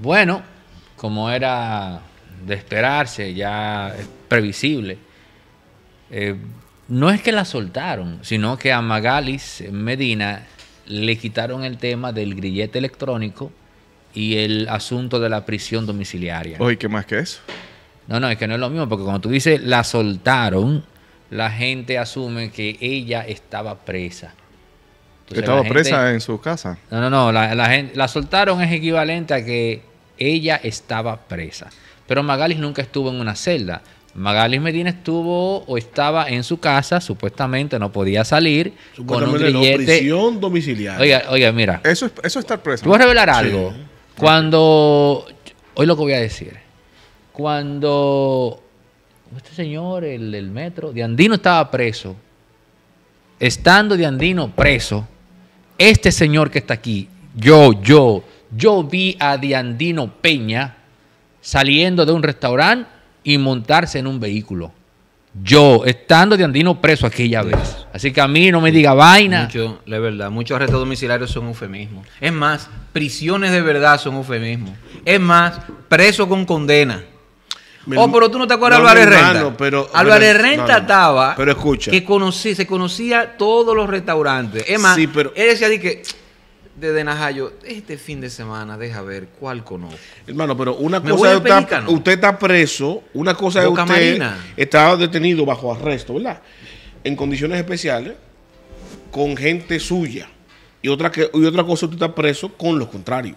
Bueno, como era de esperarse, ya es previsible. Eh, no es que la soltaron, sino que a Magalis Medina le quitaron el tema del grillete electrónico y el asunto de la prisión domiciliaria. Oye, ¿qué más que eso? No, no, es que no es lo mismo, porque cuando tú dices la soltaron, la gente asume que ella estaba presa. estaba presa en su casa. No, no, no, la soltaron es equivalente a que ella estaba presa. Pero Magalis nunca estuvo en una celda. Magalis Medina estuvo o estaba en su casa, supuestamente no podía salir con un grillete. prisión domiciliaria. Oiga, oiga, mira. Eso es, eso estar preso. Te voy a revelar algo. Cuando hoy lo que voy a decir. Cuando este señor, el del metro, de Andino estaba preso, estando de Andino preso, este señor que está aquí, yo, yo, yo vi a Diandino Peña saliendo de un restaurante y montarse en un vehículo. Yo, estando Diandino preso aquella vez. Así que a mí no me diga vaina. Mucho, la verdad, muchos arrestos domiciliarios son eufemismos. Es más, prisiones de verdad son eufemismos. Es más, preso con condena. oh, pero tú no te acuerdas de no, Álvarez Renta. Hermano, pero, Álvarez estaba. Pero escucha. Que conocí, se conocía todos los restaurantes. Es más, él decía que de Najayo, este fin de semana, deja ver cuál conozco. Hermano, pero una cosa es usted, usted está preso, una cosa es usted está detenido bajo arresto, ¿verdad? En condiciones especiales, con gente suya. Y otra, que, y otra cosa, usted está preso con los contrarios.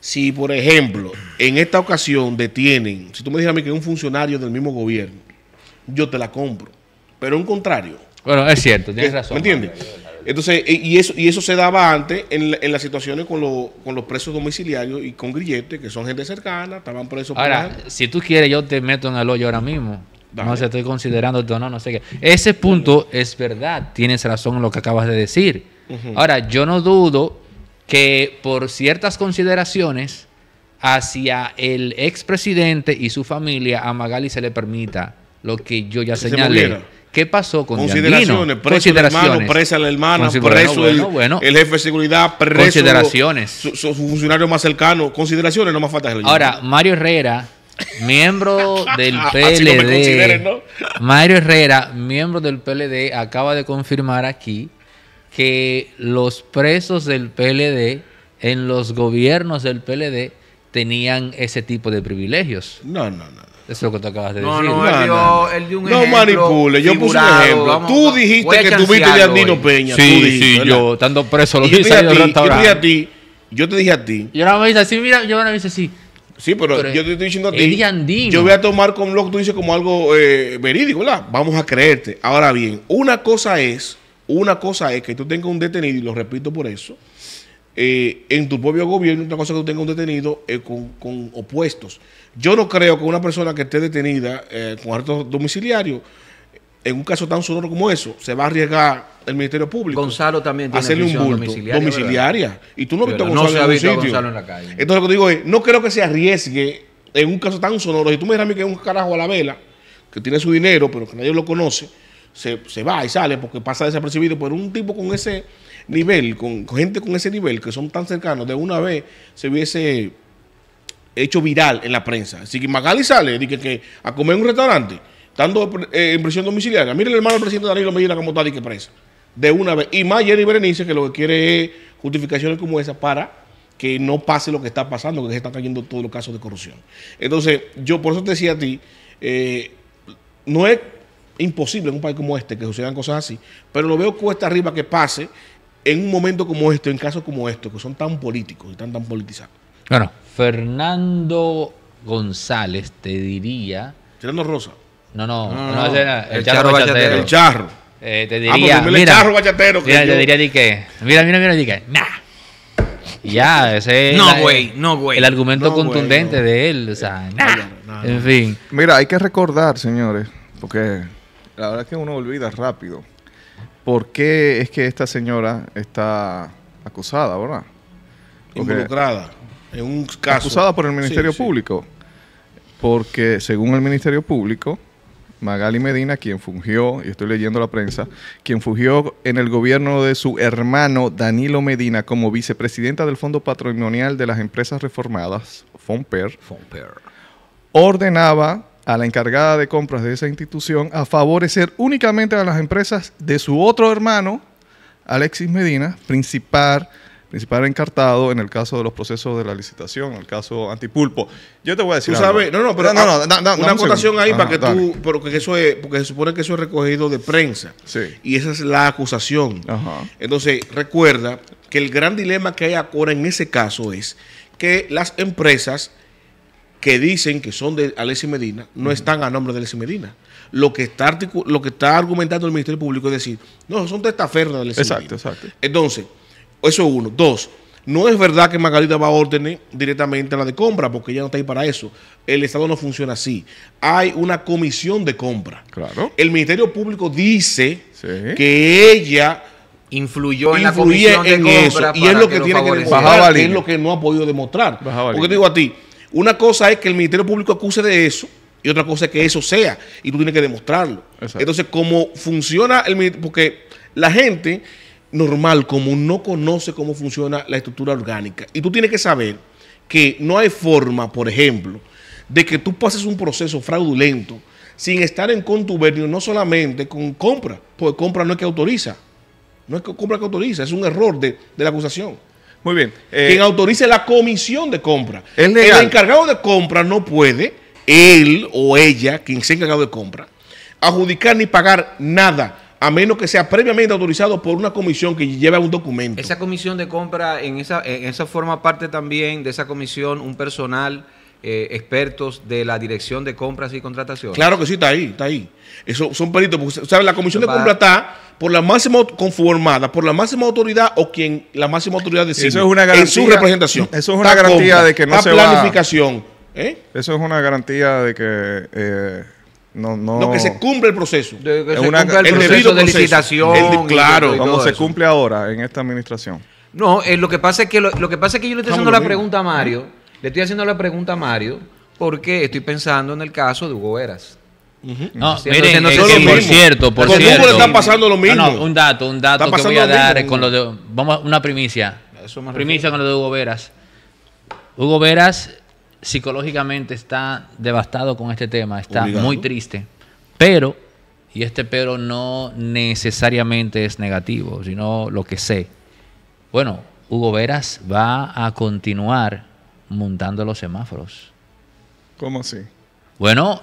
Si, por ejemplo, en esta ocasión detienen, si tú me dijeras a mí que es un funcionario del mismo gobierno, yo te la compro. Pero un contrario. Bueno, es cierto, tienes ¿Eh? razón. ¿Me entiendes? Entonces, e, y eso, y eso se daba antes en, en las situaciones con, con los presos domiciliarios y con grilletes, que son gente cercana, estaban presos. Ahora, si tú quieres, yo te meto en el hoyo ahora mismo. No se estoy considerando no, no sé qué. Ese punto es verdad, tienes razón en lo que acabas de decir. Ahora, yo no dudo que por ciertas consideraciones hacia el expresidente y su familia, a Magali se le permita lo que yo ya señale señalé. ¿Qué pasó con Consideraciones, preso Consideraciones. El hermano, presa la hermana, preso el, el, jefe de seguridad, preso Consideraciones. su funcionario más cercano. Consideraciones, no más falta. Ahora, Mario Herrera, miembro del PLD. Mario Herrera, miembro del PLD, acaba de confirmar aquí que los presos del PLD en los gobiernos del PLD tenían ese tipo de privilegios. No, no, no. Eso es lo que te acabas de decir. No, él un ejemplo. No manipule, yo figurado, puse un ejemplo. tú dijiste que tuviste de Andino Peña. Sí, tú sí, yo estando preso lo yo, te dije a ti, yo te dije a ti. Yo ahora me dice así, mira, yo ahora me dice así. Sí, pero, yo te estoy diciendo a ti. Yo voy a tomar con lo que tú dices como algo eh, verídico, ¿verdad? Vamos a creerte. Ahora bien, una cosa es, una cosa es que tú tengas un detenido, y lo repito por eso, eh, en tu propio gobierno, una cosa que tú tengas un detenido eh, con, opuestos. Yo no creo que una persona que esté detenida eh, con arresto domiciliario, en un caso tan sonoro como eso, se va a arriesgar el Ministerio Público. Gonzalo también hacerle un bulto domiciliaria. Y tú no has visto a Gonzalo en, la calle. Entonces lo que digo es, no creo que se arriesgue en un caso tan sonoro. Si tú me dirás a mí que es un carajo a la vela, que tiene su dinero, pero que nadie lo conoce, se, se va y sale porque pasa desapercibido. por un tipo con ese nivel, con, gente con ese nivel, que son tan cercanos, de una vez se hubiese hecho viral en la prensa. Así que Magali sale que, a comer en un restaurante, estando en eh, prisión domiciliaria. Mire el hermano del presidente Danilo Medina como tal y que prensa De una vez. Y más Jenny Berenice, que lo que quiere es justificaciones como esa para que no pase lo que está pasando, que se están cayendo todos los casos de corrupción. Entonces, yo por eso te decía a ti, eh, no es imposible en un país como este que sucedan cosas así, pero lo veo cuesta arriba que pase en un momento como este, en casos como estos, que son tan políticos y tan tan politizados. Bueno, Fernando González te diría. Fernando Rosa. No, no, no, el, charro bachatero. El charro. Eh, ah, te diría. mira, el charro bachatero. mira, te diría di que. Mira, mira, mira, di que. Nah. Ya, ese no, güey, no, güey. el argumento contundente de él. O sea, En fin. Mira, hay que recordar, señores, porque la verdad es que uno olvida rápido por qué es que esta señora está acusada, ¿verdad? Porque en un caso. Acusada por el Ministerio Público. Porque según el Ministerio Público, Magali Medina, quien fungió, y estoy leyendo la prensa, quien fungió en el gobierno de su hermano Danilo Medina como vicepresidenta del Fondo Patrimonial de las Empresas Reformadas, Fonper. ordenaba a la encargada de compras de esa institución a favorecer únicamente a las empresas de su otro hermano, Alexis Medina, principal, principal encartado en el caso de los procesos de la licitación, el caso Antipulpo. Yo te voy a decir. Tú sabes, no, no, pero ah, una acotación ahí para que tú, porque eso es, porque se supone que eso es recogido de prensa. Sí. Y esa es la acusación. Ajá. Entonces, recuerda que el gran dilema que hay ahora en ese caso es que las empresas que dicen que son de Alessi Medina no están a nombre de Alessi Medina. Lo que está, lo que está argumentando el Ministerio Público es decir, no, son testaferras de Medina. Exacto, exacto. Entonces, eso es uno. Dos, no es verdad que Margarita va a ordenar directamente a la de compra, porque ella no está ahí para eso. El Estado no funciona así. Hay una comisión de compra. Claro. El Ministerio Público dice que ella influyó en la comisión compra eso, y es lo que, tiene que demostrar, es lo que no ha podido demostrar. Porque digo a ti, una cosa es que el Ministerio Público acuse de eso y otra cosa es que eso sea y tú tienes que demostrarlo. Entonces, cómo funciona el Ministerio, porque la gente normal, como no conoce cómo funciona la estructura orgánica, y tú tienes que saber que no hay forma, por ejemplo, de que tú pases un proceso fraudulento sin estar en contubernio, no solamente con compra, porque compra no es que autoriza, no es que compra que autoriza, es un error de la acusación. Muy bien. Eh, quien autorice la comisión de compra. El encargado de compra no puede, él o ella, quien sea encargado de compra, adjudicar ni pagar nada a menos que sea previamente autorizado por una comisión que lleva un documento. Esa comisión de compra, en esa, en esa forma parte también de esa comisión un personal eh, expertos de la Dirección de Compras y Contrataciones. Claro que sí, está ahí, está ahí. Eso son peritos, la Comisión de Compras está por la máxima conformada por la máxima autoridad o quien la máxima autoridad decide. En su representación. Eso es una garantía de que no se planificación. Eso es una garantía de que No, no. que se cumple el proceso. De el, proceso de licitación. claro, como se cumple ahora en esta administración. No, eh, lo que pasa es que lo, lo que pasa es que yo le estoy haciendo la pregunta a Mario le estoy haciendo la pregunta a Mario porque estoy pensando en el caso de Hugo Veras. No, por cierto, por con cierto. pasando lo mismo. No, no, un dato, un dato que voy a dar con lo de. Vamos una primicia. primicia con lo de Hugo Veras. Hugo Veras psicológicamente está devastado con este tema, está muy triste. Pero, y este pero no necesariamente es negativo, sino lo que sé. Bueno, Hugo Veras va a continuar montando los semáforos. ¿Cómo así? Bueno,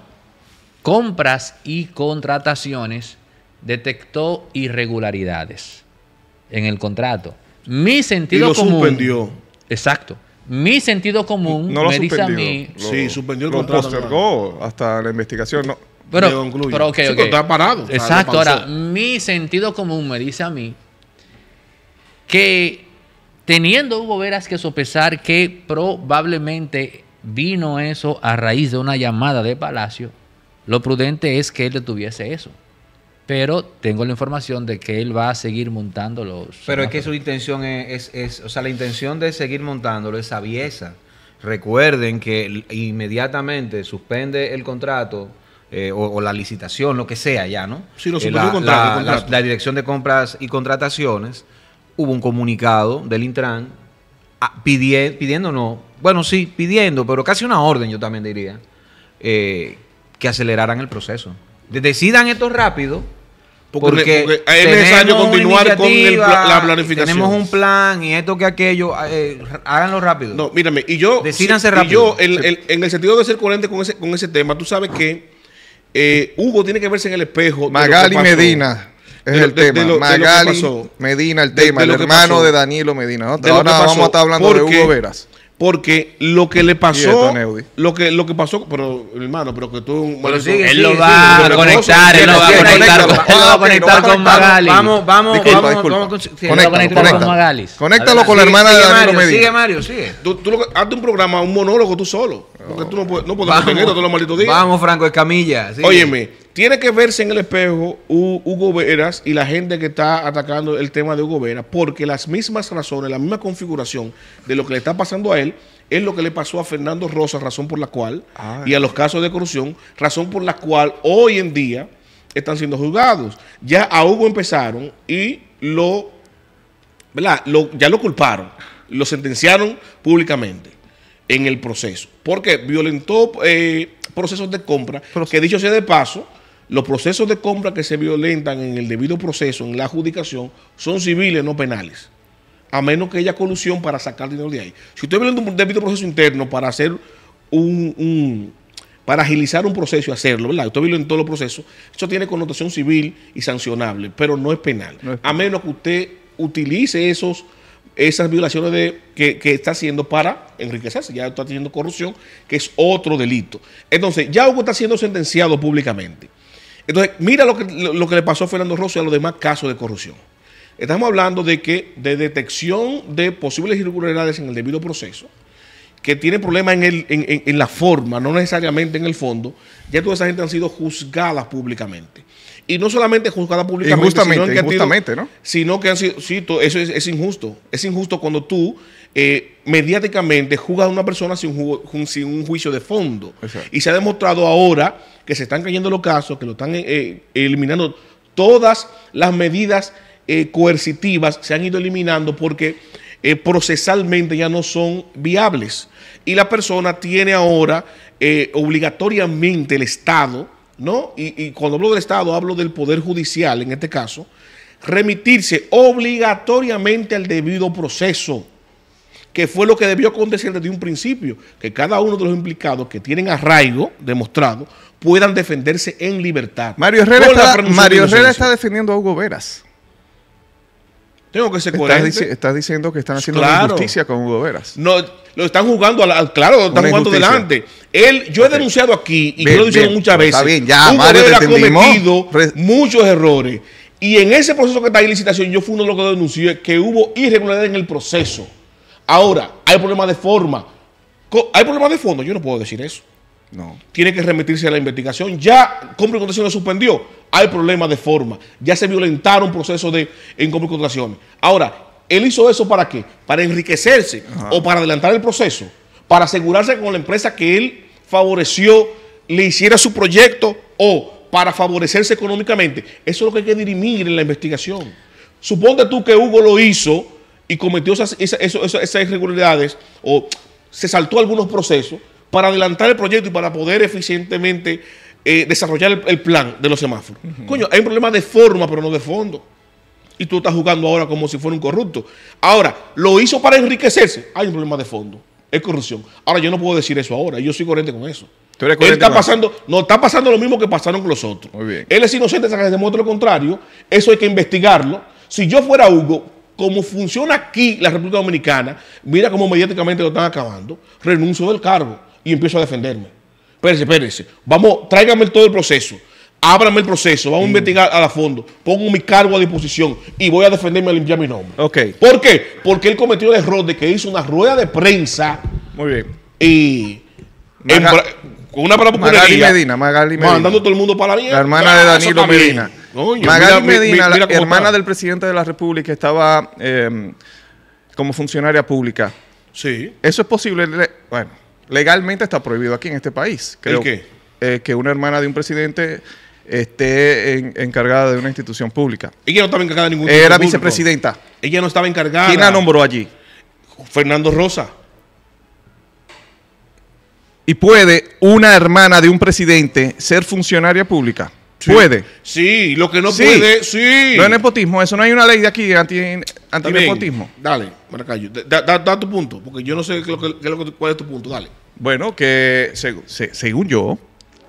compras y contrataciones detectó irregularidades en el contrato. Mi sentido y lo suspendió. Exacto. Mi sentido común me dice a mí. sí, suspendió el lo contrato. postergó hasta la investigación. No. Pero, pero okay, okay. está parado. Exacto. ahora, mi sentido común me dice a mí que teniendo Hugo Veras que sopesar que probablemente vino eso a raíz de una llamada de Palacio, lo prudente es que él detuviese eso. Pero tengo la información de que él va a seguir montándolo. Pero es que su intención es, o sea, la intención de seguir montándolo es aviesa. Recuerden que inmediatamente suspende el contrato eh, o, la licitación, lo que sea ya, ¿no? Sí, lo eh, suspendió el contrato, la Dirección de Compras y Contrataciones hubo un comunicado del Intran ah, pidiendo, no, bueno, sí, pidiendo, pero casi una orden, yo también diría, eh, que aceleraran el proceso. Decidan esto rápido, porque, es necesario continuar con la planificación. Tenemos un plan y esto que aquello, ah, eh, háganlo rápido. No, mírame, y yo, Decídanse rápido. yo en el sentido de ser coherente con ese, con ese tema, tú sabes que eh, Hugo tiene que verse en el espejo. Magali Medina es el tema. Magali Medina, el tema, el hermano de Danilo Medina. Ahora vamos a estar hablando de Hugo Veras. Porque lo que le pasó, lo que lo que pasó, pero hermano, pero que tú, él lo va a conectar, él lo va a conectar, con Magali. Vamos, vamos, disculpa, vamos, disculpa. vamos con Magali. Conéctalo con la hermana de Danilo Medina. Sigue Mario, sigue. hazte un programa, un monólogo tú solo, porque tú no puedes, no puedes esto Vamos, Franco Escamilla. Óyeme. Tiene que verse en el espejo Hugo Veras y la gente que está atacando el tema de Hugo Veras, porque las mismas razones, la misma configuración de lo que le está pasando a él es lo que le pasó a Fernando Rosa, razón por la cual, ah. y a los casos de corrupción, razón por la cual hoy en día están siendo juzgados. Ya a Hugo empezaron y lo, Lo, ya lo culparon, lo sentenciaron públicamente en el proceso, porque violentó eh, procesos de compra, que dicho sea de paso, los procesos de compra que se violentan en el debido proceso, en la adjudicación, son civiles, no penales. A menos que haya colusión para sacar dinero de ahí. Si usted violenta un debido proceso interno para hacer un, para agilizar un proceso y hacerlo, ¿verdad? Usted todos los procesos, eso tiene connotación civil y sancionable, pero no es penal. A menos que usted utilice esos esas violaciones de, que, está haciendo para enriquecerse, ya está teniendo corrupción, que es otro delito. Entonces, ya Hugo está siendo sentenciado públicamente. Entonces, mira lo que, lo que le pasó a Fernando Rossi y a los demás casos de corrupción. Estamos hablando de que de detección de posibles irregularidades en el debido proceso, que tiene problemas en, la forma, no necesariamente en el fondo, ya toda esa gente han sido juzgadas públicamente. Y no solamente juzgada públicamente, sino, que han sido, ¿no? sino que han sido, sí, eso es, es, injusto. Es injusto cuando tú eh, mediáticamente juzga a una persona sin, un juicio de fondo. Y se ha demostrado ahora que se están cayendo los casos, que lo están eh, eliminando. Todas las medidas eh, coercitivas se han ido eliminando porque procesalmente ya no son viables. Y la persona tiene ahora obligatoriamente el Estado, ¿no? y cuando hablo del Estado hablo del Poder Judicial en este caso, remitirse obligatoriamente al debido proceso que fue lo que debió acontecer desde un principio, que cada uno de los implicados que tienen arraigo demostrado puedan defenderse en libertad. Mario Herrera, está, Mario está defendiendo a Hugo Veras. Tengo que ser coherente. Estás, diciendo que están haciendo la injusticia con Hugo Veras. No, lo están jugando, claro, lo están jugando delante. Él, yo he denunciado aquí, y lo he dicho muchas veces, Hugo Veras ha cometido muchos errores. Y en ese proceso que está ahí licitación, yo fui uno de los que denuncié que hubo irregularidad en el proceso. Ahora, hay problemas de forma. Hay problemas de fondo, yo no puedo decir eso. No. Tiene que remitirse a la investigación. Ya compra y lo suspendió. Hay problemas de forma. Ya se violentaron procesos de en Ahora, él hizo eso para qué? Para enriquecerse o para adelantar el proceso. Para asegurarse con la empresa que él favoreció, le hiciera su proyecto o para favorecerse económicamente. Eso es lo que hay que dirimir en la investigación. Suponte tú que Hugo lo hizo y cometió esas, irregularidades o se saltó algunos procesos para adelantar el proyecto y para poder eficientemente eh, desarrollar el, plan de los semáforos. Coño, hay un problema de forma, pero no de fondo. Y tú estás jugando ahora como si fuera un corrupto. Ahora, lo hizo para enriquecerse. Hay un problema de fondo. Es corrupción. Ahora, yo no puedo decir eso ahora. Yo soy coherente con eso. Él está pasando, no está pasando lo mismo que pasaron con los otros. Muy bien. Él es inocente hasta lo contrario. Eso hay que investigarlo. Si yo fuera Hugo, como funciona aquí la República Dominicana, mira cómo mediáticamente lo están acabando, renuncio del cargo y empiezo a defenderme. Espérense, espérense Vamos, tráigame todo el proceso. Ábrame el proceso, vamos a mm. investigar a la fondo, pongo mi cargo a disposición y voy a defenderme a limpiar mi nombre. ¿Por qué? Porque él cometió el error de que hizo una rueda de prensa. Muy bien. Y con una para Magali Medina, Magali Medina. todo el mundo para la La hermana de Danilo Medina. Medina, la hermana del presidente de la República, estaba em, como funcionaria pública. Sí. Eso es posible. bueno, legalmente está prohibido aquí en este país. Creo, qué? Eh, que una hermana de un presidente esté encargada de una institución pública. Ella no estaba encargada de ningún Era vicepresidenta. Ella no estaba encargada. ¿Quién la nombró allí? Fernando Rosa. ¿Y puede una hermana de un presidente ser funcionaria pública? Puede. Sí, lo que no puede, sí. No es nepotismo, eso no hay una ley de aquí anti, nepotismo. Dale, Maracayo, da, da, tu punto, porque yo no sé qué, cuál es tu punto, dale. Bueno, que según yo,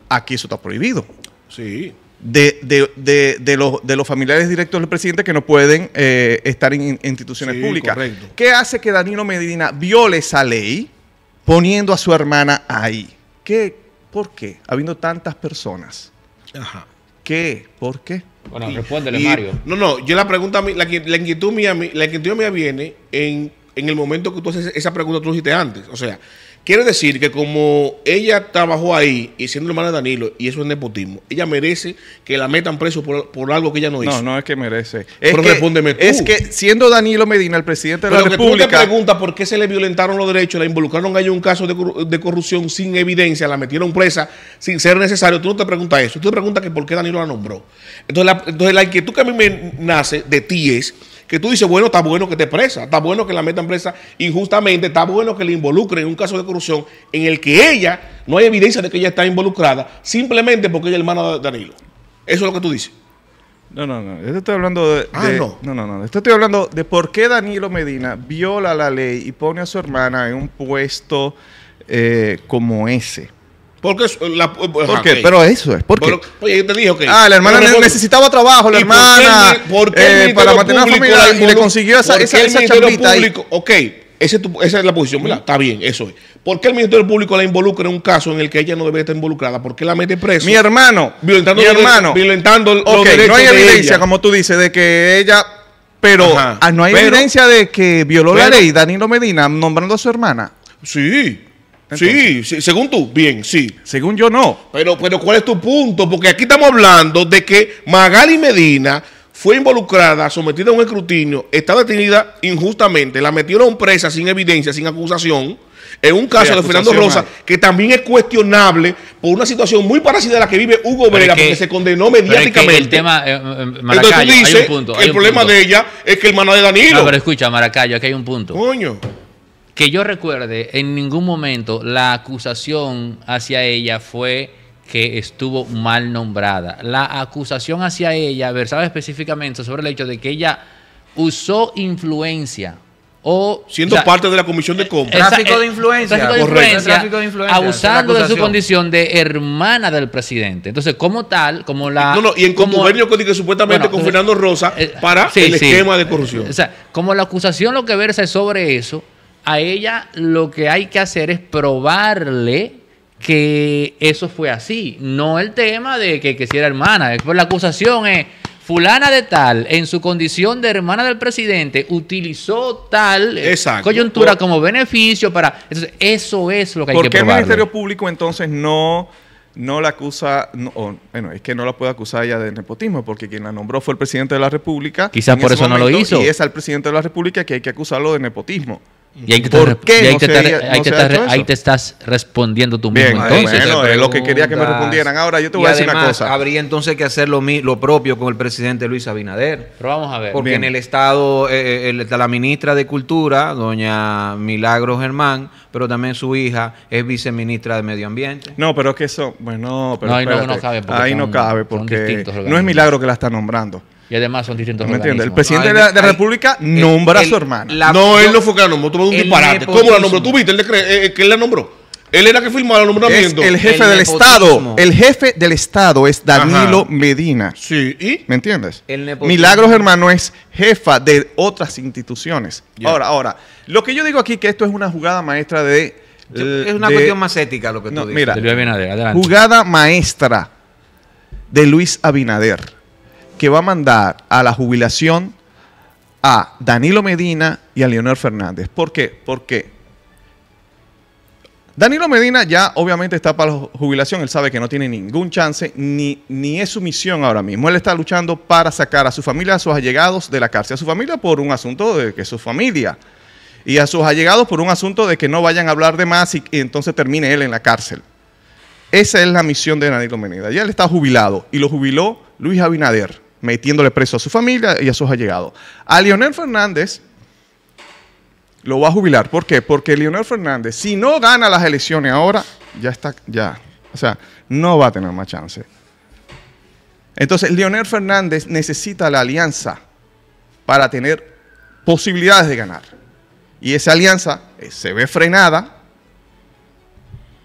aquí eso está prohibido. Sí. De, de, de, de, los, de los familiares directos del presidente que no pueden eh, estar en, instituciones públicas. Correcto. ¿Qué hace que Danilo Medina viole esa ley poniendo a su hermana ahí? ¿Qué? ¿Por qué? Habiendo tantas personas. Ajá qué? ¿Por qué? Bueno, respóndele, Mario. No, no, yo la pregunta, la, la inquietud mía, la inquietud mía viene en, en el momento que tú haces esa pregunta, tú dijiste antes. O sea, Quiere decir que como ella trabajó ahí y siendo hermana de Danilo, y eso es nepotismo, ella merece que la metan preso por, algo que ella no hizo. No, no es que merece. Es Pero que, tú. Es que siendo Danilo Medina el presidente de la República... República... tú te preguntas por qué se le violentaron los derechos, la involucraron ahí en un caso de, corrupción sin evidencia, la metieron presa sin ser necesario, tú no te preguntas eso. Tú te preguntas que por qué Danilo la nombró. Entonces la, entonces la inquietud que a mí me nace de ti es que tú dices, bueno, está bueno que te presa, está bueno que la metan presa injustamente, está bueno que le involucre en un caso de corrupción en el que ella, no hay evidencia de que ella está involucrada, simplemente porque ella es hermana de Danilo. Eso es lo que tú dices. No, no, no. Esto estoy hablando de. Ah, no. no. No, no, Esto estoy hablando de por qué Danilo Medina viola la ley y pone a su hermana en un puesto eh, como ese. Porque eh, eh, ¿Por qué? Pero eso es. ¿Por qué? Oye, yo te dije, okay. Ah, la hermana necesitaba trabajo, la hermana. ¿Por qué? Eh, para mantener a la familia y le consiguió esa, esa, el esa ministerio público, ahí. Ok, esa es la posición, Mira, Está bien, eso es. ¿Por qué el Ministerio Público la involucra en un caso en el que ella no debe estar involucrada? ¿Por qué la mete presa? Mi hermano. Violentando, mi hermano. Violentando los okay, No hay evidencia, como tú dices, de que ella pero ah, no hay evidencia de que violó la ley Danilo Medina nombrando a su hermana. Sí, sí, según tú, bien, sí. Según yo, no. Pero, pero, ¿cuál es tu punto? Porque aquí estamos hablando de que Magali Medina fue involucrada, sometida a un escrutinio, está detenida injustamente, la metieron presa sin evidencia, sin acusación, en un caso de Fernando Rosa, que también es cuestionable por una situación muy parecida a la que vive Hugo Vera, porque se condenó mediáticamente. el tema, eh, eh, hay un punto, el problema de ella es que el hermana de Danilo. No, pero escucha, Maracayo, aquí hay un punto. Coño que yo recuerde, en ningún momento la acusación hacia ella fue que estuvo mal nombrada. La acusación hacia ella versaba específicamente sobre el hecho de que ella usó influencia o, siendo parte de la comisión de compra. Tráfico de influencia. Tráfico de, Abusando de su condición de hermana del presidente. Entonces, como tal, como la. No, no, y en convenio que supuestamente con Fernando Rosa eh, para el esquema de corrupción. O sea, como la acusación lo que versa es sobre eso, a ella lo que hay que hacer es probarle que eso fue así, no el tema de que, quisiera si era hermana. Después la acusación es, fulana de tal, en su condición de hermana del presidente, utilizó tal eh, coyuntura como beneficio para... eso es lo que hay que probar. ¿Por qué el Ministerio Público entonces no, no la acusa, bueno, es que no la puede acusar ella de nepotismo, porque quien la nombró fue el presidente de la República. Quizás por eso no lo hizo. Y es al presidente de la República que hay que acusarlo de nepotismo. Y ahí te, ¿Por qué te, estás respondiendo tú mismo. entonces, bueno, es lo que quería que me respondieran. Ahora yo te voy a decir una cosa. Habría entonces que hacer lo, lo, propio con el presidente Luis Abinader. Pero vamos a ver. Porque en el Estado, eh, eh la ministra de Cultura, doña Milagro Germán, pero también su hija es viceministra de Medio Ambiente. No, pero es que eso, bueno, pero no, ahí no, cabe porque no es Milagro que la está nombrando. Y además son distintos ¿Me El presidente de, la, República nombra a su hermano no, él no fue que la nombró, tomó un disparate. ¿Cómo la nombró? ¿Tú viste? Eh, eh, que él la nombró. Él era que firmó el nombramiento. el jefe del Estado. El jefe del Estado es Danilo Medina. Sí, ¿y? ¿Me entiendes? Milagros Hermano es jefa de otras instituciones. Ahora, ahora, lo que yo digo aquí que esto es una jugada maestra de... Eh, es una cuestión más ética lo que tú dices. Mira, jugada maestra de Luis Abinader que va a mandar a la jubilación a Danilo Medina y a Leonel Fernández. ¿Por qué? Porque Danilo Medina ya obviamente está para la jubilación, él sabe que no tiene ningún chance, ni, ni es su misión ahora mismo. Él está luchando para sacar a su familia, a sus allegados de la cárcel, a su familia por un asunto de que su familia, y a sus allegados por un asunto de que no vayan a hablar de más y entonces termine él en la cárcel. Esa es la misión de Danilo Medina. Ya él está jubilado y lo jubiló Luis Abinader metiéndole preso a su familia y a sus allegados. A Leonel Fernández lo va a jubilar. ¿Por qué? Porque Leonel Fernández, si no gana las elecciones ahora, ya está, ya. O sea, no va a tener más chance. Entonces, Leonel Fernández necesita la alianza para tener posibilidades de ganar. Y esa alianza eh, se ve frenada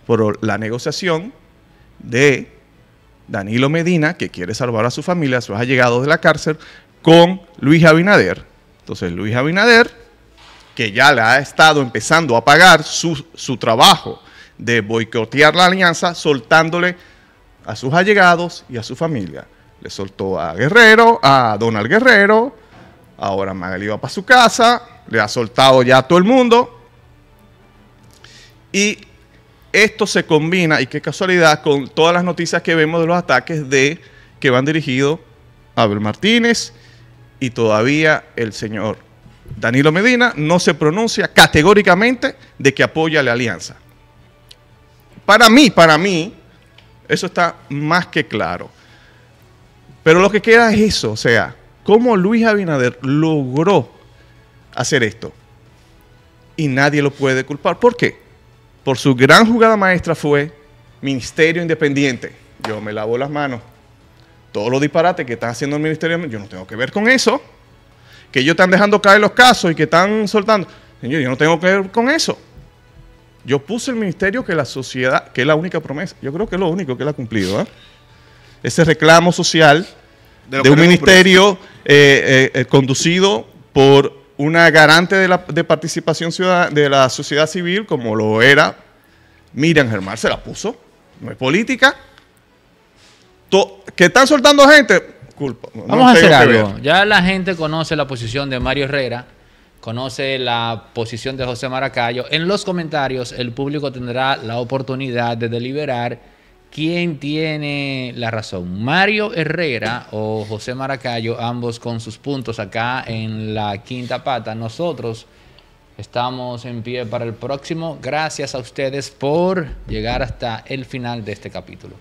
por la negociación de Danilo Medina, que quiere salvar a su familia, a sus allegados de la cárcel, con Luis Abinader. Entonces, Luis Abinader, que ya le ha estado empezando a pagar su, trabajo de boicotear la alianza, soltándole a sus allegados y a su familia. Le soltó a Guerrero, a Donald Guerrero, ahora Magalí va para su casa, le ha soltado ya a todo el mundo. Y esto se combina, y qué casualidad, con todas las noticias que vemos de los ataques de que van dirigidos a Abel Martínez y todavía el señor Danilo Medina no se pronuncia categóricamente de que apoya la alianza. Para mí, para mí, eso está más que claro. Pero lo que queda es eso, o sea, cómo Luis Abinader logró hacer esto. Y nadie lo puede culpar. ¿Por qué? por su gran jugada maestra fue Ministerio Independiente. Yo me lavo las manos. Todos los disparates que están haciendo el Ministerio, yo no tengo que ver con eso. Que ellos están dejando caer los casos y que están soltando. Señor, yo no tengo que ver con eso. Yo puse el ministerio que la sociedad, que es la única promesa, yo creo que es lo único que él ha cumplido. ¿ah? Ese reclamo social de, un ministerio eh, eh, eh, conducido por una garante de, participación ciudad, de la sociedad civil, como lo era Miriam Germán, se la puso. No es política. que están soltando gente, Vamos a hacer algo. Ya la gente conoce la posición de Mario Herrera, conoce la posición de José Maracayo. En los comentarios, el público tendrá la oportunidad de deliberar ¿Quién tiene la razón? Mario Herrera o José Maracayo, ambos con sus puntos acá en la quinta pata. Nosotros estamos en pie para el próximo. Gracias a ustedes por llegar hasta el final de este capítulo.